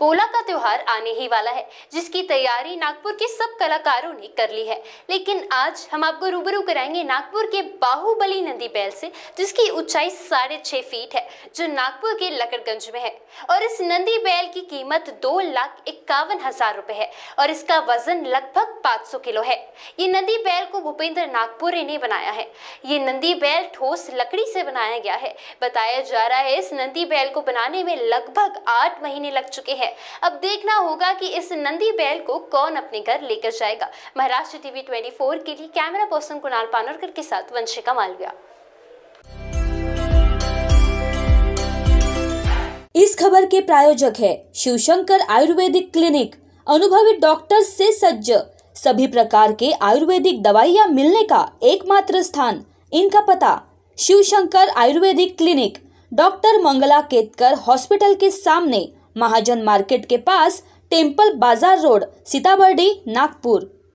पोला का त्योहार आने ही वाला है जिसकी तैयारी नागपुर के सब कलाकारों ने कर ली है लेकिन आज हम आपको रूबरू कराएंगे नागपुर के बाहुबली नंदी बैल से जिसकी ऊंचाई साढ़े छह फीट है जो नागपुर के लकड़गंज में है और इस नंदी बैल की कीमत दो लाख इक्यावन हजार रुपए है और इसका वजन लगभग सौ किलो है ये नंदी बैल को भूपेंद्र नागपुरे ने बनाया है ये नंदी बैल ठोस लकड़ी से बनाया गया है बताया जा रहा है इस नंदी बैल को बनाने में लगभग आठ महीने लग चुके हैं है अब देखना होगा कि इस नंदी बैल को कौन अपने घर लेकर जाएगा महाराष्ट्र टीवी 24 के लिए कैमरा पर्सन कुणाल पानोरकर के साथ वंशिका मालविया इस खबर के प्रायोजक है शिवशंकर आयुर्वेदिक क्लिनिक अनुभवी डॉक्टर से सज्ज सभी प्रकार के आयुर्वेदिक दवाइयाँ मिलने का एकमात्र स्थान इनका पता Shivshankar Ayurvedic clinic doctor Mangala Ketkar hospital के सामने महाजन मार्केट के पास टेम्पल बाजार रोड सीताबर्डी नागपुर